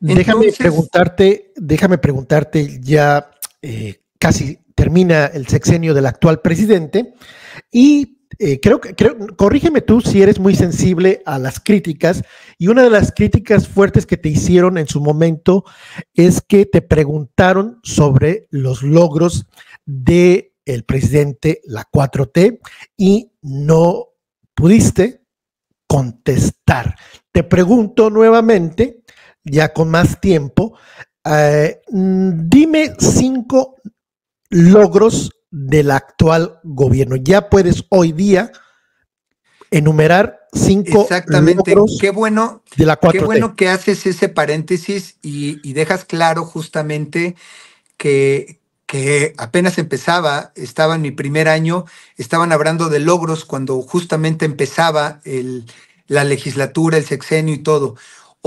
Déjame preguntarte, déjame preguntarte ya eh, casi termina el sexenio del actual presidente y eh, creo que, corrígeme tú si eres muy sensible a las críticas y una de las críticas fuertes que te hicieron en su momento es que te preguntaron sobre los logros de el presidente la 4T y no pudiste contestar. Te pregunto nuevamente ya con más tiempo, eh, dime cinco logros del actual gobierno. Ya puedes hoy día enumerar cinco Exactamente. qué bueno, de la Qué bueno que haces ese paréntesis y, dejas claro justamente que, que apenas empezaba, estaba en mi primer año, estaban hablando de logros cuando justamente empezaba la legislatura, el sexenio y todo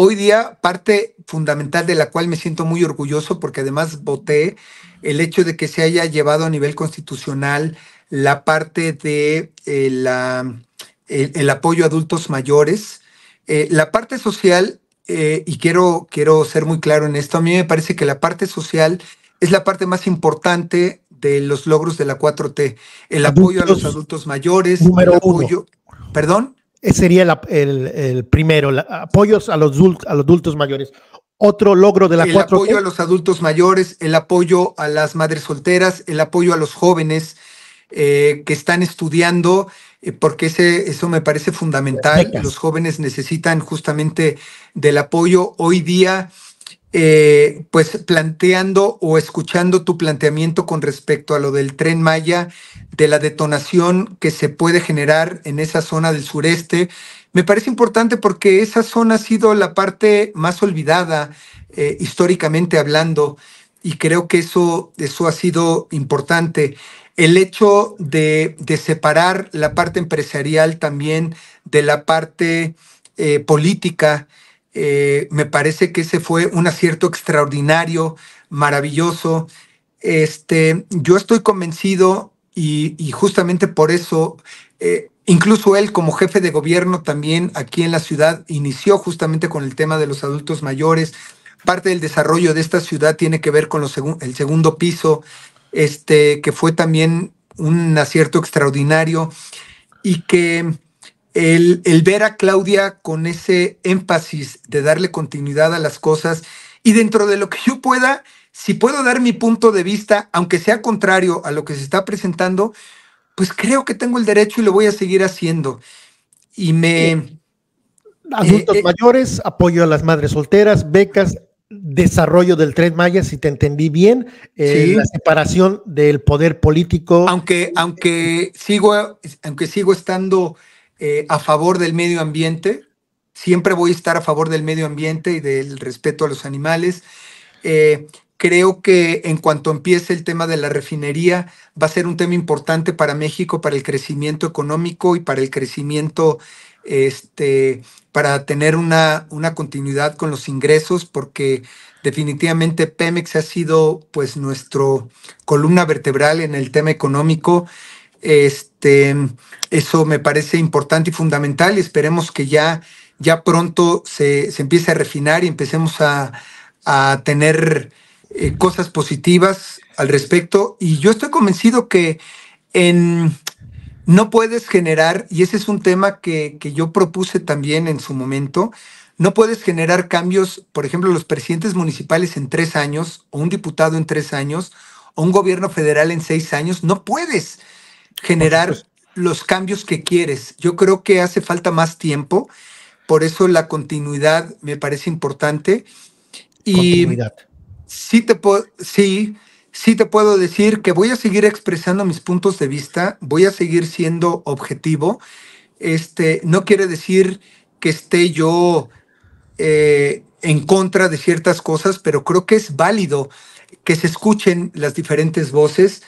hoy día parte fundamental de la cual me siento muy orgulloso porque además voté el hecho de que se haya llevado a nivel constitucional la parte de eh, la, el, apoyo a adultos mayores. Eh, la parte social, eh, y quiero, quiero ser muy claro en esto, a mí me parece que la parte social es la parte más importante de los logros de la 4T. El apoyo a los adultos mayores. Perdón. Eh, sería el, primero, apoyos a los, a los adultos mayores. Otro logro de la El apoyo a los adultos mayores, el apoyo a las madres solteras, el apoyo a los jóvenes eh, que están estudiando, eh, porque ese, eso me parece fundamental. Los jóvenes necesitan justamente del apoyo. Hoy día eh, pues planteando o escuchando tu planteamiento con respecto a lo del tren Maya, de la detonación que se puede generar en esa zona del sureste. Me parece importante porque esa zona ha sido la parte más olvidada eh, históricamente hablando y creo que eso, eso ha sido importante. El hecho de, separar la parte empresarial también de la parte eh, política eh, me parece que ese fue un acierto extraordinario, maravilloso. Este, yo estoy convencido y, justamente por eso, eh, incluso él como jefe de gobierno también aquí en la ciudad inició justamente con el tema de los adultos mayores. Parte del desarrollo de esta ciudad tiene que ver con el segundo piso, este, que fue también un acierto extraordinario y que el, el, ver a Claudia con ese énfasis de darle continuidad a las cosas y dentro de lo que yo pueda, si puedo dar mi punto de vista, aunque sea contrario a lo que se está presentando, pues creo que tengo el derecho y lo voy a seguir haciendo. Y me... Eh, adultos eh, eh, mayores, apoyo a las madres solteras, becas, desarrollo del Tren Maya, si te entendí bien, la separación del poder político. Aunque, aunque, sigo, aunque sigo estando eh, a favor del medio ambiente. Siempre voy a estar a favor del medio ambiente y del respeto a los animales. Eh, creo que en cuanto empiece el tema de la refinería, va a ser un tema importante para México, para el crecimiento económico y para el crecimiento, este, para tener una, continuidad con los ingresos, porque definitivamente Pemex ha sido pues nuestro columna vertebral en el tema económico este, eso me parece importante y fundamental y esperemos que ya, ya pronto se, empiece a refinar y empecemos a, tener eh, cosas positivas al respecto. Y yo estoy convencido que en, no puedes generar, y ese es un tema que, yo propuse también en su momento, no puedes generar cambios, por ejemplo, los presidentes municipales en tres años, o un diputado en tres años, o un gobierno federal en seis años, no puedes generar los cambios que quieres. Yo creo que hace falta más tiempo, por eso la continuidad me parece importante. Y continuidad. Sí te, sí, sí te puedo decir que voy a seguir expresando mis puntos de vista, voy a seguir siendo objetivo. Este, no quiere decir que esté yo eh, en contra de ciertas cosas, pero creo que es válido que se escuchen las diferentes voces